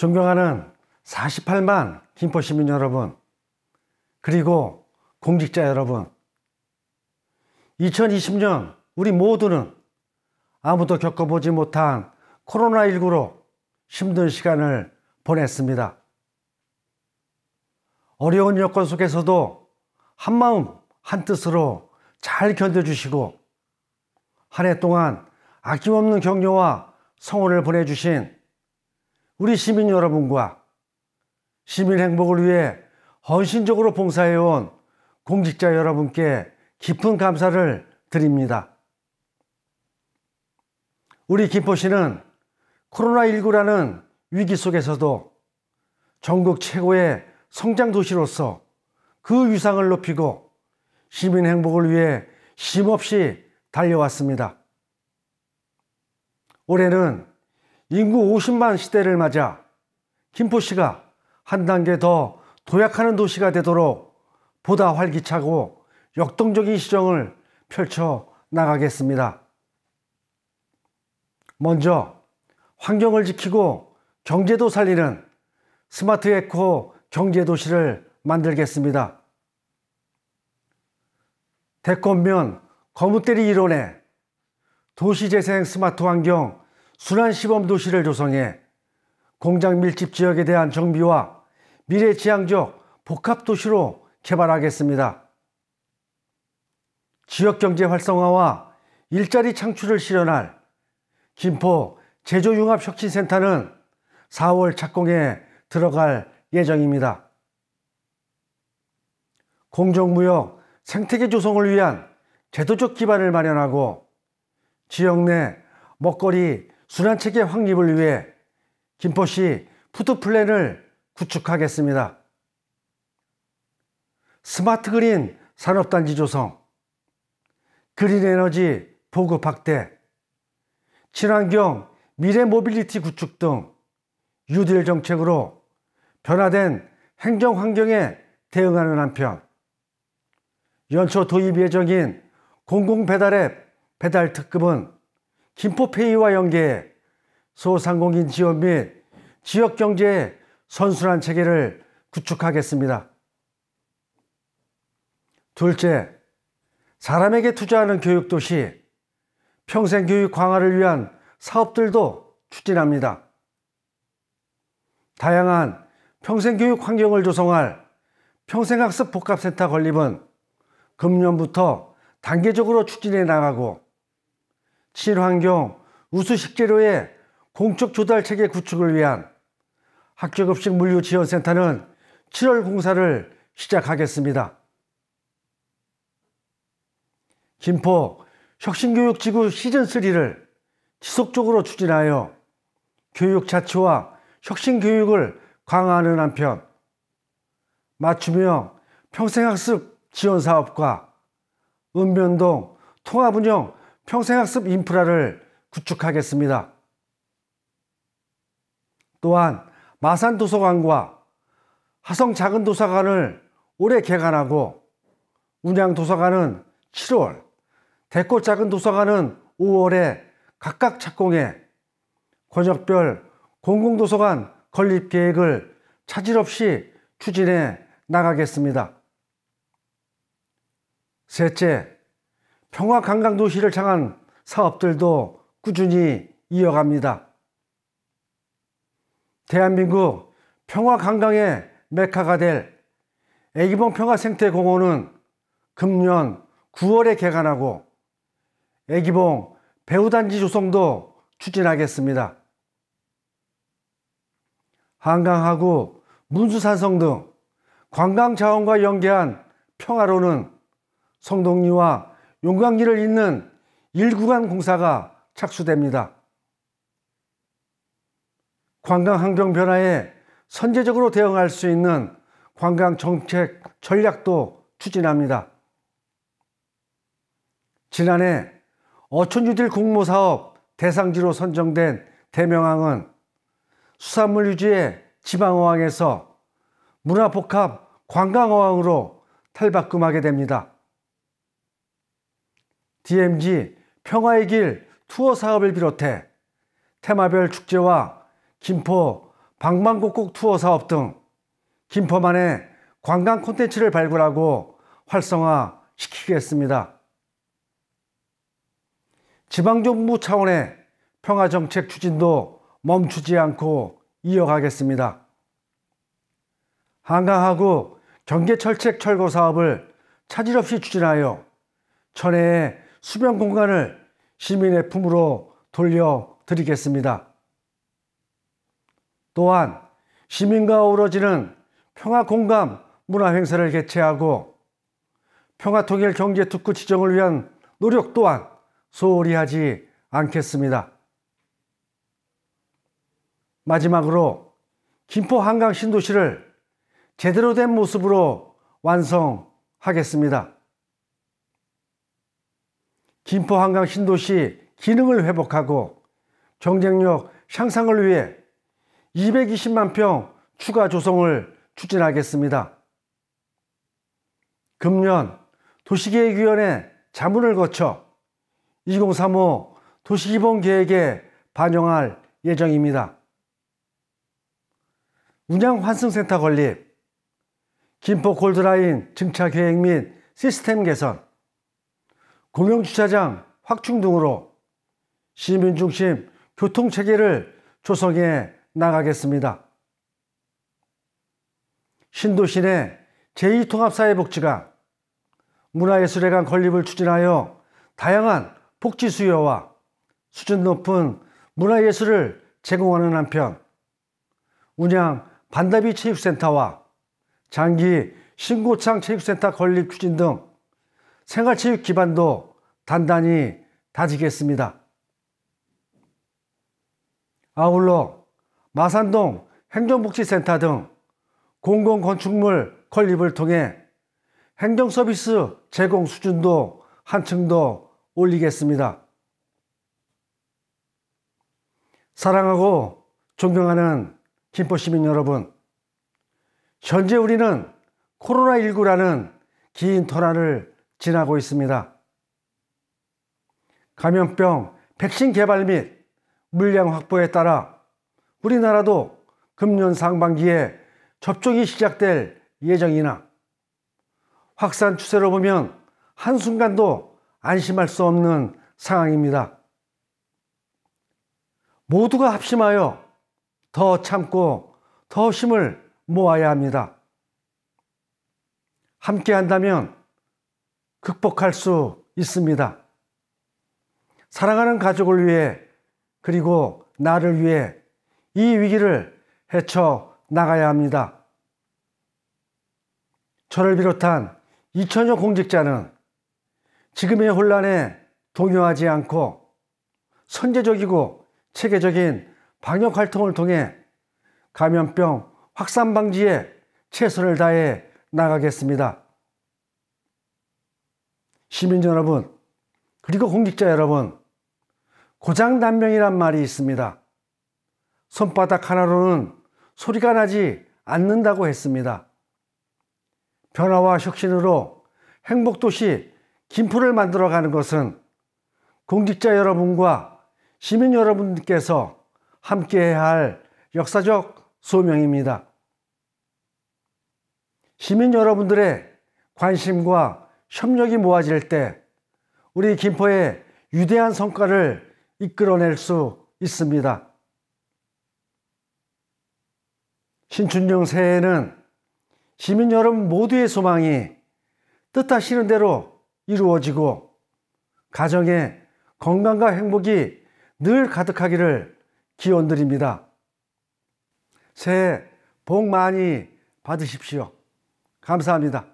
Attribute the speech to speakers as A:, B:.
A: 존경하는 48만 김포 시민 여러분, 그리고 공직자 여러분, 2020년 우리 모두는 아무도 겪어보지 못한 코로나19로 힘든 시간을 보냈습니다. 어려운 여건 속에서도 한마음 한뜻으로 잘 견뎌주시고 한 해 동안 아낌없는 격려와 성원을 보내주신 우리 시민 여러분과 시민 행복을 위해 헌신적으로 봉사해온 공직자 여러분께 깊은 감사를 드립니다. 우리 김포시는 코로나19라는 위기 속에서도 전국 최고의 성장 도시로서 그 위상을 높이고 시민 행복을 위해 힘없이 달려왔습니다. 올해는 인구 50만 시대를 맞아 김포시가 한 단계 더 도약하는 도시가 되도록 보다 활기차고 역동적인 시정을 펼쳐 나가겠습니다. 먼저 환경을 지키고 경제도 살리는 스마트 에코 경제 도시를 만들겠습니다. 대권면 거무대리 이론에 도시재생 스마트 환경 순환 시범 도시를 조성해 공장 밀집 지역에 대한 정비와 미래지향적 복합 도시로 개발하겠습니다. 지역 경제 활성화와 일자리 창출을 실현할 김포 제조융합혁신센터는 4월 착공에 들어갈 예정입니다. 공정무역 생태계 조성을 위한 제도적 기반을 마련하고 지역 내 먹거리 순환체계 확립을 위해 김포시 푸드플랜을 구축하겠습니다. 스마트 그린 산업단지 조성, 그린 에너지 보급 확대, 친환경 미래 모빌리티 구축 등 유딜 정책으로 변화된 행정 환경에 대응하는 한편 연초 도입 예정인 공공배달앱 배달 특급은 김포페이와 연계해 소상공인 지원 및 지역경제의 선순환 체계를 구축하겠습니다. 둘째, 사람에게 투자하는 교육도시, 평생교육 강화를 위한 사업들도 추진합니다. 다양한 평생교육 환경을 조성할 평생학습 복합센터 건립은 금년부터 단계적으로 추진해 나가고 친환경 우수 식재료의 공적 조달 체계 구축을 위한 학교급식 물류 지원센터는 7월 공사를 시작하겠습니다. 김포 혁신교육지구 시즌3를 지속적으로 추진하여 교육 자체와 혁신교육을 강화하는 한편 맞춤형 평생학습 지원사업과 읍면동 통합운영 평생학습 인프라를 구축하겠습니다. 또한 마산 도서관과 하성 작은 도서관을 올해 개관하고 운양 도서관은 7월, 대꽃 작은 도서관은 5월에 각각 착공해 권역별 공공도서관 건립 계획을 차질 없이 추진해 나가겠습니다. 셋째, 평화 관광 도시를 향한 사업들도 꾸준히 이어갑니다. 대한민국 평화 관광의 메카가 될 애기봉 평화생태공원은 금년 9월에 개관하고 애기봉 배우단지 조성도 추진하겠습니다. 한강하고 문수산성 등 관광 자원과 연계한 평화로는 성동리와 용광기를 잇는 1구간 공사가 착수됩니다. 관광 환경 변화에 선제적으로 대응할 수 있는 관광 정책 전략도 추진합니다. 지난해 어촌유딜 공모사업 대상지로 선정된 대명항은 수산물 유지의 지방어항에서 문화복합 관광어항으로 탈바꿈하게 됩니다. DMG 평화의 길 투어 사업을 비롯해 테마별 축제와 김포 방방곡곡 투어 사업 등 김포만의 관광 콘텐츠를 발굴하고 활성화시키겠습니다. 지방정부 차원의 평화정책 추진도 멈추지 않고 이어가겠습니다. 한강하고 경계철책 철거 사업을 차질 없이 추진하여 천혜의 수변 공간을 시민의 품으로 돌려드리겠습니다. 또한 시민과 어우러지는 평화 공감 문화 행사를 개최하고 평화 통일 경제 특구 지정을 위한 노력 또한 소홀히 하지 않겠습니다. 마지막으로 김포 한강 신도시를 제대로 된 모습으로 완성하겠습니다. 김포 한강 신도시 기능을 회복하고 경쟁력 향상을 위해 220만 평 추가 조성을 추진하겠습니다. 금년 도시계획위원회 자문을 거쳐 2035 도시기본 계획에 반영할 예정입니다. 운양환승센터 건립, 김포 골드라인 증차 계획 및 시스템 개선, 공영주차장 확충 등으로 시민 중심 교통체계를 조성해 나가겠습니다. 신도시 내 제2통합사회복지가 문화예술회관 건립을 추진하여 다양한 복지 수요와 수준 높은 문화예술을 제공하는 한편 운양 반다비 체육센터와 장기 신고창 체육센터 건립 추진 등 생활체육 기반도 단단히 다지겠습니다. 아울러 마산동 행정복지센터 등 공공건축물 건립을 통해 행정서비스 제공 수준도 한층 더 올리겠습니다. 사랑하고 존경하는 김포시민 여러분, 현재 우리는 코로나19라는 긴 터널을 지나고 있습니다. 감염병 백신 개발 및 물량 확보에 따라 우리나라도 금년 상반기에 접종이 시작될 예정이나 확산 추세로 보면 한순간도 안심할 수 없는 상황입니다. 모두가 합심하여 더 참고 더 힘을 모아야 합니다. 함께 한다면 극복할 수 있습니다. 사랑하는 가족을 위해 그리고 나를 위해 이 위기를 헤쳐 나가야 합니다. 저를 비롯한 2천여 공직자는 지금의 혼란에 동요하지 않고 선제적이고 체계적인 방역 활동을 통해 감염병 확산 방지에 최선을 다해 나가겠습니다. 시민 여러분, 그리고 공직자 여러분, 고장단명이란 말이 있습니다. 손바닥 하나로는 소리가 나지 않는다고 했습니다. 변화와 혁신으로 행복도시 김포를 만들어가는 것은 공직자 여러분과 시민 여러분께서 함께해야 할 역사적 소명입니다. 시민 여러분들의 관심과 협력이 모아질 때 우리 김포의 위대한 성과를 이끌어낼 수 있습니다. 신춘령 새해에는 시민 여러분 모두의 소망이 뜻하시는 대로 이루어지고 가정의 건강과 행복이 늘 가득하기를 기원드립니다. 새해 복 많이 받으십시오. 감사합니다.